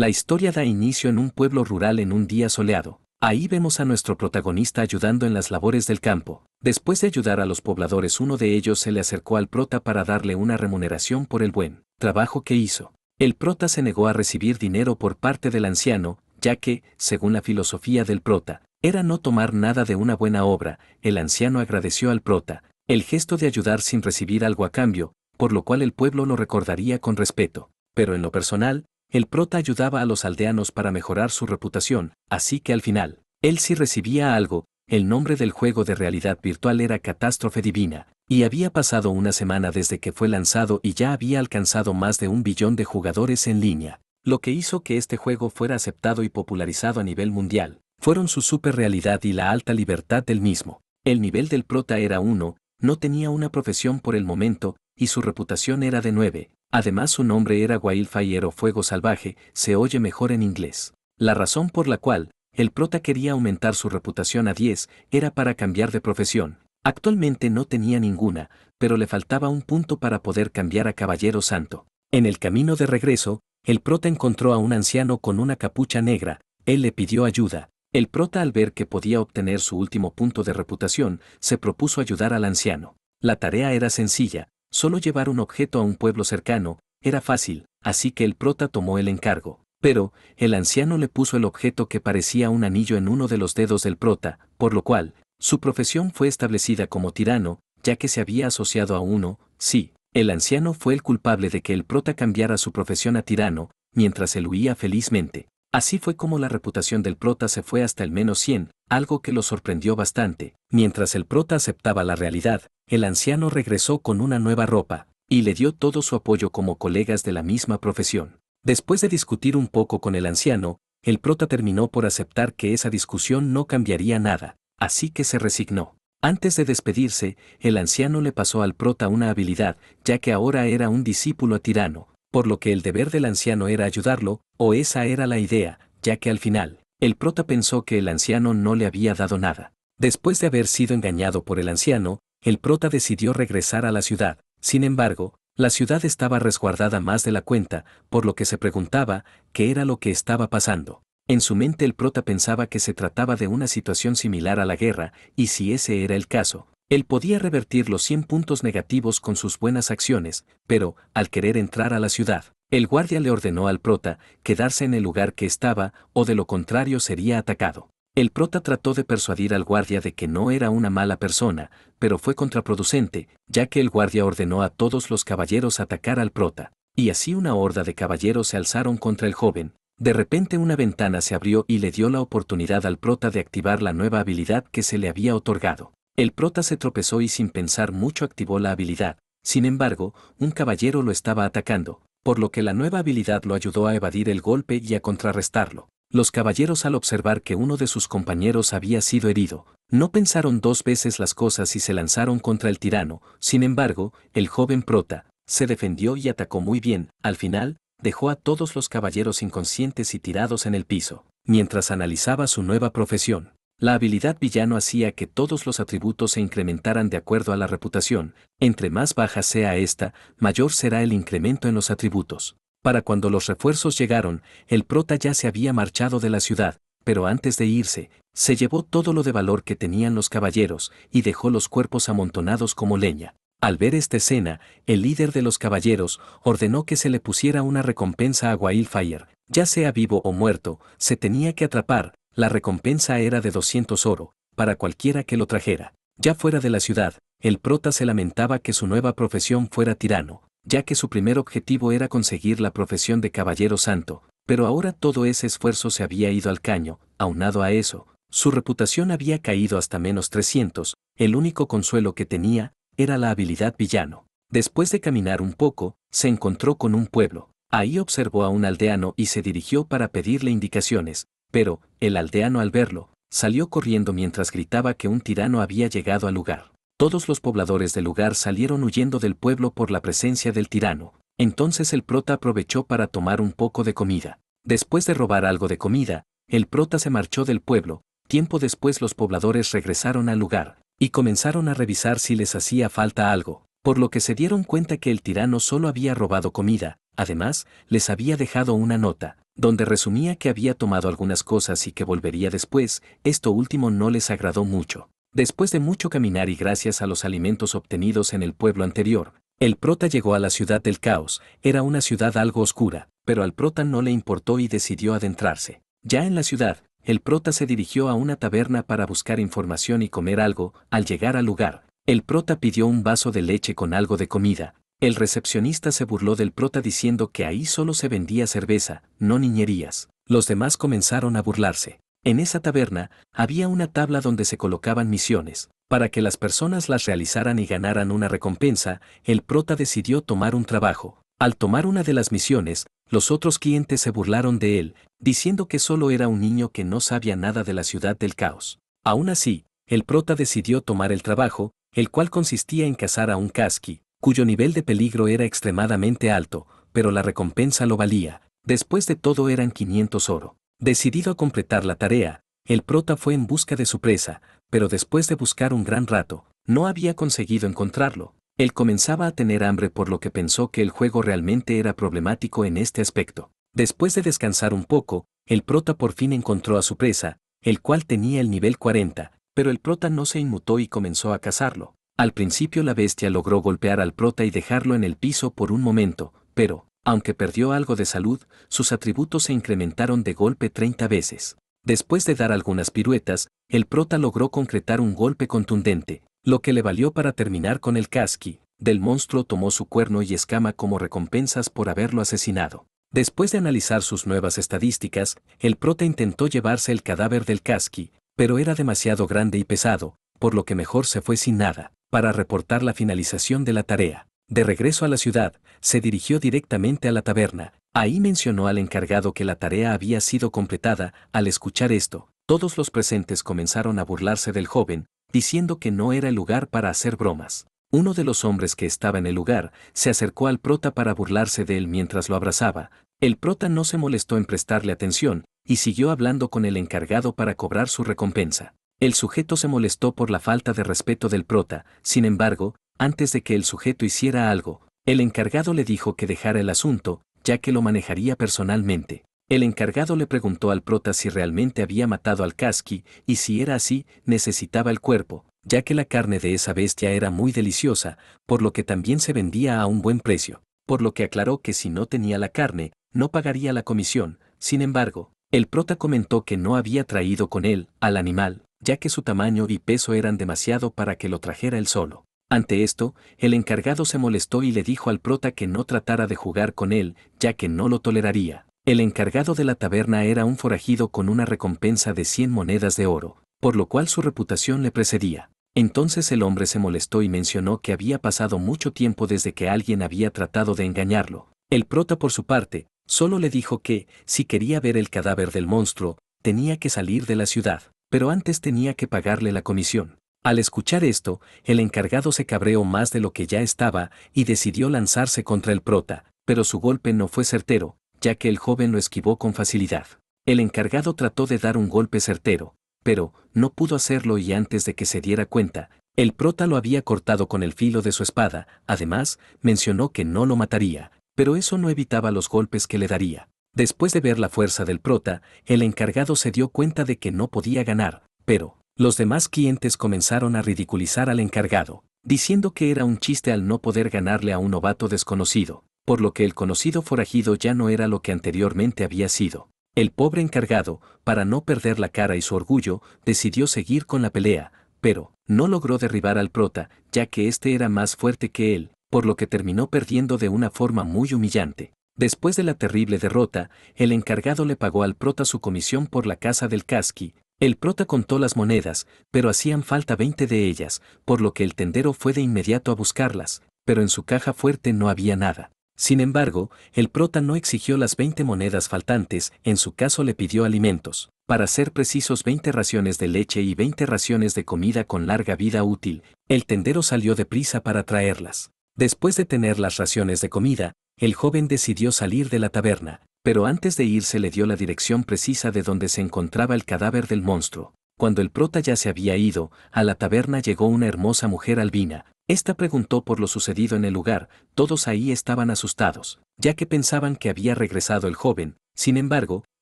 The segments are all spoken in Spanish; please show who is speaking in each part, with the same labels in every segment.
Speaker 1: La historia da inicio en un pueblo rural en un día soleado. Ahí vemos a nuestro protagonista ayudando en las labores del campo. Después de ayudar a los pobladores, uno de ellos se le acercó al prota para darle una remuneración por el buen trabajo que hizo. El prota se negó a recibir dinero por parte del anciano, ya que, según la filosofía del prota, era no tomar nada de una buena obra, el anciano agradeció al prota, el gesto de ayudar sin recibir algo a cambio, por lo cual el pueblo lo recordaría con respeto. Pero en lo personal, el prota ayudaba a los aldeanos para mejorar su reputación, así que al final, él sí recibía algo, el nombre del juego de realidad virtual era Catástrofe Divina, y había pasado una semana desde que fue lanzado y ya había alcanzado más de un billón de jugadores en línea. Lo que hizo que este juego fuera aceptado y popularizado a nivel mundial, fueron su superrealidad y la alta libertad del mismo. El nivel del prota era 1, no tenía una profesión por el momento, y su reputación era de 9, Además su nombre era Wildfire o Fuego Salvaje, se oye mejor en inglés. La razón por la cual el prota quería aumentar su reputación a 10 era para cambiar de profesión. Actualmente no tenía ninguna, pero le faltaba un punto para poder cambiar a Caballero Santo. En el camino de regreso, el prota encontró a un anciano con una capucha negra, él le pidió ayuda. El prota al ver que podía obtener su último punto de reputación, se propuso ayudar al anciano. La tarea era sencilla, Solo llevar un objeto a un pueblo cercano, era fácil, así que el prota tomó el encargo. Pero, el anciano le puso el objeto que parecía un anillo en uno de los dedos del prota, por lo cual, su profesión fue establecida como tirano, ya que se había asociado a uno, sí, el anciano fue el culpable de que el prota cambiara su profesión a tirano, mientras él huía felizmente. Así fue como la reputación del prota se fue hasta el menos 100, algo que lo sorprendió bastante. Mientras el prota aceptaba la realidad, el anciano regresó con una nueva ropa, y le dio todo su apoyo como colegas de la misma profesión. Después de discutir un poco con el anciano, el prota terminó por aceptar que esa discusión no cambiaría nada, así que se resignó. Antes de despedirse, el anciano le pasó al prota una habilidad, ya que ahora era un discípulo a tirano, por lo que el deber del anciano era ayudarlo, o esa era la idea, ya que al final, el prota pensó que el anciano no le había dado nada. Después de haber sido engañado por el anciano, el prota decidió regresar a la ciudad, sin embargo, la ciudad estaba resguardada más de la cuenta, por lo que se preguntaba qué era lo que estaba pasando. En su mente el prota pensaba que se trataba de una situación similar a la guerra, y si ese era el caso, él podía revertir los 100 puntos negativos con sus buenas acciones, pero, al querer entrar a la ciudad, el guardia le ordenó al prota quedarse en el lugar que estaba o de lo contrario sería atacado. El prota trató de persuadir al guardia de que no era una mala persona, pero fue contraproducente, ya que el guardia ordenó a todos los caballeros atacar al prota, y así una horda de caballeros se alzaron contra el joven. De repente una ventana se abrió y le dio la oportunidad al prota de activar la nueva habilidad que se le había otorgado. El prota se tropezó y sin pensar mucho activó la habilidad. Sin embargo, un caballero lo estaba atacando, por lo que la nueva habilidad lo ayudó a evadir el golpe y a contrarrestarlo. Los caballeros al observar que uno de sus compañeros había sido herido, no pensaron dos veces las cosas y se lanzaron contra el tirano, sin embargo, el joven prota, se defendió y atacó muy bien, al final, dejó a todos los caballeros inconscientes y tirados en el piso, mientras analizaba su nueva profesión. La habilidad villano hacía que todos los atributos se incrementaran de acuerdo a la reputación, entre más baja sea esta, mayor será el incremento en los atributos. Para cuando los refuerzos llegaron, el prota ya se había marchado de la ciudad, pero antes de irse, se llevó todo lo de valor que tenían los caballeros y dejó los cuerpos amontonados como leña. Al ver esta escena, el líder de los caballeros ordenó que se le pusiera una recompensa a Wildfire, ya sea vivo o muerto, se tenía que atrapar, la recompensa era de 200 oro, para cualquiera que lo trajera. Ya fuera de la ciudad, el prota se lamentaba que su nueva profesión fuera tirano, ya que su primer objetivo era conseguir la profesión de caballero santo, pero ahora todo ese esfuerzo se había ido al caño, aunado a eso, su reputación había caído hasta menos 300, el único consuelo que tenía era la habilidad villano. Después de caminar un poco, se encontró con un pueblo. Ahí observó a un aldeano y se dirigió para pedirle indicaciones, pero, el aldeano al verlo, salió corriendo mientras gritaba que un tirano había llegado al lugar todos los pobladores del lugar salieron huyendo del pueblo por la presencia del tirano, entonces el prota aprovechó para tomar un poco de comida. Después de robar algo de comida, el prota se marchó del pueblo, tiempo después los pobladores regresaron al lugar, y comenzaron a revisar si les hacía falta algo, por lo que se dieron cuenta que el tirano solo había robado comida, además, les había dejado una nota, donde resumía que había tomado algunas cosas y que volvería después, esto último no les agradó mucho. Después de mucho caminar y gracias a los alimentos obtenidos en el pueblo anterior, el prota llegó a la ciudad del caos, era una ciudad algo oscura, pero al prota no le importó y decidió adentrarse. Ya en la ciudad, el prota se dirigió a una taberna para buscar información y comer algo, al llegar al lugar, el prota pidió un vaso de leche con algo de comida, el recepcionista se burló del prota diciendo que ahí solo se vendía cerveza, no niñerías. Los demás comenzaron a burlarse. En esa taberna había una tabla donde se colocaban misiones, para que las personas las realizaran y ganaran una recompensa, el prota decidió tomar un trabajo. Al tomar una de las misiones, los otros clientes se burlaron de él, diciendo que solo era un niño que no sabía nada de la ciudad del caos. Aún así, el prota decidió tomar el trabajo, el cual consistía en cazar a un casqui, cuyo nivel de peligro era extremadamente alto, pero la recompensa lo valía, después de todo eran 500 oro. Decidido a completar la tarea, el prota fue en busca de su presa, pero después de buscar un gran rato, no había conseguido encontrarlo. Él comenzaba a tener hambre por lo que pensó que el juego realmente era problemático en este aspecto. Después de descansar un poco, el prota por fin encontró a su presa, el cual tenía el nivel 40, pero el prota no se inmutó y comenzó a cazarlo. Al principio la bestia logró golpear al prota y dejarlo en el piso por un momento, pero, aunque perdió algo de salud, sus atributos se incrementaron de golpe 30 veces. Después de dar algunas piruetas, el prota logró concretar un golpe contundente, lo que le valió para terminar con el casqui. Del monstruo tomó su cuerno y escama como recompensas por haberlo asesinado. Después de analizar sus nuevas estadísticas, el prota intentó llevarse el cadáver del casqui, pero era demasiado grande y pesado, por lo que mejor se fue sin nada, para reportar la finalización de la tarea. De regreso a la ciudad, se dirigió directamente a la taberna. Ahí mencionó al encargado que la tarea había sido completada. Al escuchar esto, todos los presentes comenzaron a burlarse del joven, diciendo que no era el lugar para hacer bromas. Uno de los hombres que estaba en el lugar se acercó al prota para burlarse de él mientras lo abrazaba. El prota no se molestó en prestarle atención y siguió hablando con el encargado para cobrar su recompensa. El sujeto se molestó por la falta de respeto del prota, sin embargo, antes de que el sujeto hiciera algo, el encargado le dijo que dejara el asunto, ya que lo manejaría personalmente. El encargado le preguntó al prota si realmente había matado al casqui y si era así, necesitaba el cuerpo, ya que la carne de esa bestia era muy deliciosa, por lo que también se vendía a un buen precio, por lo que aclaró que si no tenía la carne, no pagaría la comisión. Sin embargo, el prota comentó que no había traído con él al animal, ya que su tamaño y peso eran demasiado para que lo trajera él solo. Ante esto, el encargado se molestó y le dijo al prota que no tratara de jugar con él, ya que no lo toleraría. El encargado de la taberna era un forajido con una recompensa de 100 monedas de oro, por lo cual su reputación le precedía. Entonces el hombre se molestó y mencionó que había pasado mucho tiempo desde que alguien había tratado de engañarlo. El prota por su parte, solo le dijo que, si quería ver el cadáver del monstruo, tenía que salir de la ciudad, pero antes tenía que pagarle la comisión. Al escuchar esto, el encargado se cabreó más de lo que ya estaba y decidió lanzarse contra el prota, pero su golpe no fue certero, ya que el joven lo esquivó con facilidad. El encargado trató de dar un golpe certero, pero no pudo hacerlo y antes de que se diera cuenta, el prota lo había cortado con el filo de su espada, además, mencionó que no lo mataría, pero eso no evitaba los golpes que le daría. Después de ver la fuerza del prota, el encargado se dio cuenta de que no podía ganar, pero, los demás clientes comenzaron a ridiculizar al encargado, diciendo que era un chiste al no poder ganarle a un novato desconocido, por lo que el conocido forajido ya no era lo que anteriormente había sido. El pobre encargado, para no perder la cara y su orgullo, decidió seguir con la pelea, pero no logró derribar al prota, ya que éste era más fuerte que él, por lo que terminó perdiendo de una forma muy humillante. Después de la terrible derrota, el encargado le pagó al prota su comisión por la casa del casqui, el prota contó las monedas, pero hacían falta 20 de ellas, por lo que el tendero fue de inmediato a buscarlas, pero en su caja fuerte no había nada. Sin embargo, el prota no exigió las 20 monedas faltantes, en su caso le pidió alimentos, para ser precisos 20 raciones de leche y 20 raciones de comida con larga vida útil. El tendero salió de prisa para traerlas. Después de tener las raciones de comida, el joven decidió salir de la taberna, pero antes de irse le dio la dirección precisa de donde se encontraba el cadáver del monstruo. Cuando el prota ya se había ido, a la taberna llegó una hermosa mujer albina. Esta preguntó por lo sucedido en el lugar, todos ahí estaban asustados, ya que pensaban que había regresado el joven, sin embargo,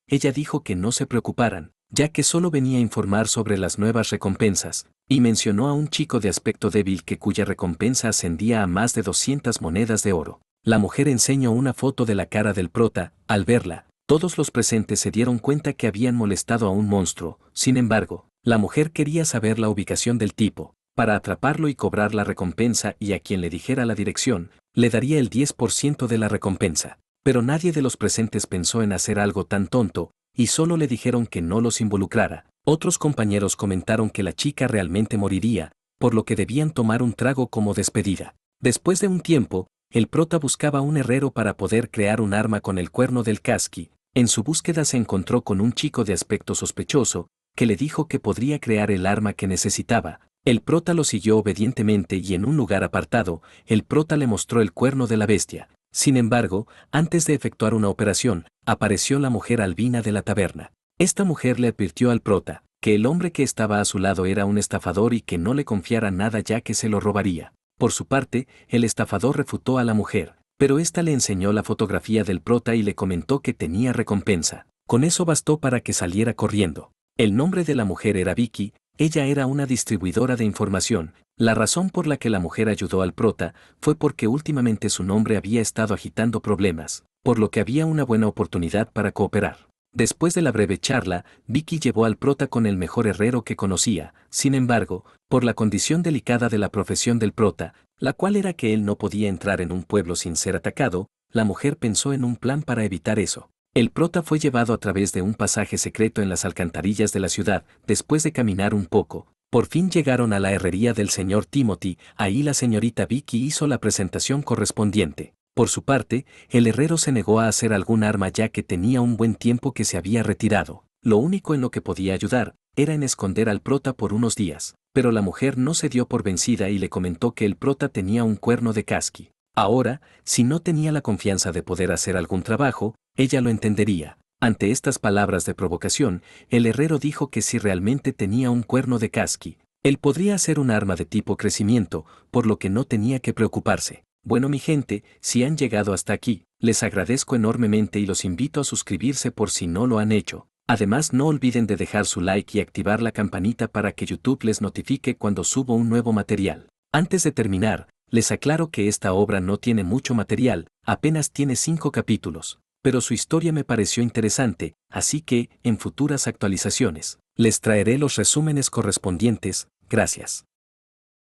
Speaker 1: ella dijo que no se preocuparan, ya que solo venía a informar sobre las nuevas recompensas, y mencionó a un chico de aspecto débil que cuya recompensa ascendía a más de 200 monedas de oro. La mujer enseñó una foto de la cara del prota, al verla, todos los presentes se dieron cuenta que habían molestado a un monstruo, sin embargo, la mujer quería saber la ubicación del tipo, para atraparlo y cobrar la recompensa y a quien le dijera la dirección, le daría el 10% de la recompensa. Pero nadie de los presentes pensó en hacer algo tan tonto, y solo le dijeron que no los involucrara. Otros compañeros comentaron que la chica realmente moriría, por lo que debían tomar un trago como despedida. Después de un tiempo, el prota buscaba un herrero para poder crear un arma con el cuerno del casqui. En su búsqueda se encontró con un chico de aspecto sospechoso, que le dijo que podría crear el arma que necesitaba. El prota lo siguió obedientemente y en un lugar apartado, el prota le mostró el cuerno de la bestia. Sin embargo, antes de efectuar una operación, apareció la mujer albina de la taberna. Esta mujer le advirtió al prota que el hombre que estaba a su lado era un estafador y que no le confiara nada ya que se lo robaría. Por su parte, el estafador refutó a la mujer, pero esta le enseñó la fotografía del prota y le comentó que tenía recompensa. Con eso bastó para que saliera corriendo. El nombre de la mujer era Vicky, ella era una distribuidora de información. La razón por la que la mujer ayudó al prota fue porque últimamente su nombre había estado agitando problemas, por lo que había una buena oportunidad para cooperar. Después de la breve charla, Vicky llevó al prota con el mejor herrero que conocía, sin embargo, por la condición delicada de la profesión del prota, la cual era que él no podía entrar en un pueblo sin ser atacado, la mujer pensó en un plan para evitar eso. El prota fue llevado a través de un pasaje secreto en las alcantarillas de la ciudad, después de caminar un poco. Por fin llegaron a la herrería del señor Timothy, ahí la señorita Vicky hizo la presentación correspondiente. Por su parte, el herrero se negó a hacer algún arma ya que tenía un buen tiempo que se había retirado. Lo único en lo que podía ayudar era en esconder al prota por unos días, pero la mujer no se dio por vencida y le comentó que el prota tenía un cuerno de casqui. Ahora, si no tenía la confianza de poder hacer algún trabajo, ella lo entendería. Ante estas palabras de provocación, el herrero dijo que si realmente tenía un cuerno de casqui, él podría hacer un arma de tipo crecimiento, por lo que no tenía que preocuparse. Bueno mi gente, si han llegado hasta aquí, les agradezco enormemente y los invito a suscribirse por si no lo han hecho. Además no olviden de dejar su like y activar la campanita para que YouTube les notifique cuando subo un nuevo material. Antes de terminar, les aclaro que esta obra no tiene mucho material, apenas tiene cinco capítulos, pero su historia me pareció interesante, así que, en futuras actualizaciones, les traeré los resúmenes correspondientes, gracias.